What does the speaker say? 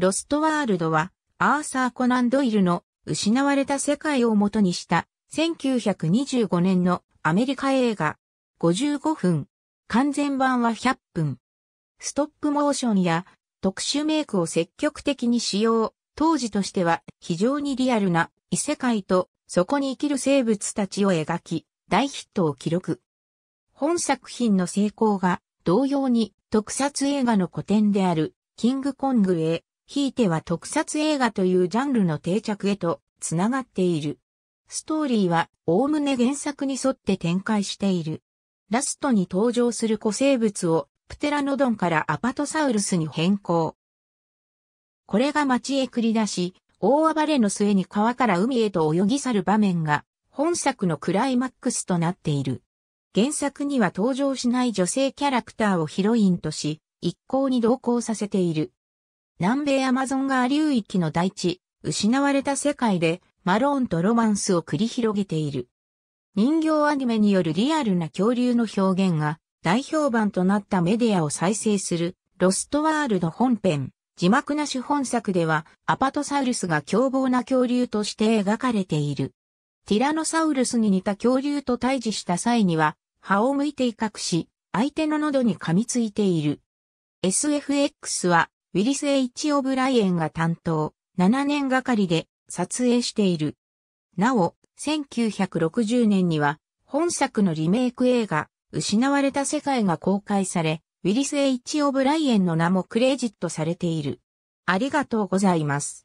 ロストワールドは、アーサー・コナン・ドイルの失われた世界を元にした1925年のアメリカ映画55分、完全版は100分。ストップモーションや特殊メイクを積極的に使用、当時としては非常にリアルな異世界とそこに生きる生物たちを描き、大ヒットを記録。本作品の成功が同様に特撮映画の古典であるキングコングへひいては特撮映画というジャンルの定着へとつながっている。ストーリーは、おおむね原作に沿って展開している。ラストに登場する古生物を、プテラノドンからアパトサウルスに変更。これが街へ繰り出し、大暴れの末に川から海へと泳ぎ去る場面が、本作のクライマックスとなっている。原作には登場しない女性キャラクターをヒロインとし、一向に同行させている。南米アマゾン川流域の大地、失われた世界で、マローンとロマンスを繰り広げている。人形アニメによるリアルな恐竜の表現が大評判となったメディアを再生するロストワールド本編。字幕なし本作ではアパトサウルスが凶暴な恐竜として描かれている。ティラノサウルスに似た恐竜と対峙した際には歯を向いて威嚇し、相手の喉に噛みついている。SFX はウィリス・ H・ オブライエンが担当、7年がかりで撮影している。なお、1960年には、本作のリメイク映画、失われた世界が公開され、ウィリス・ H・ オブライエンの名もクレジットされている。ありがとうございます。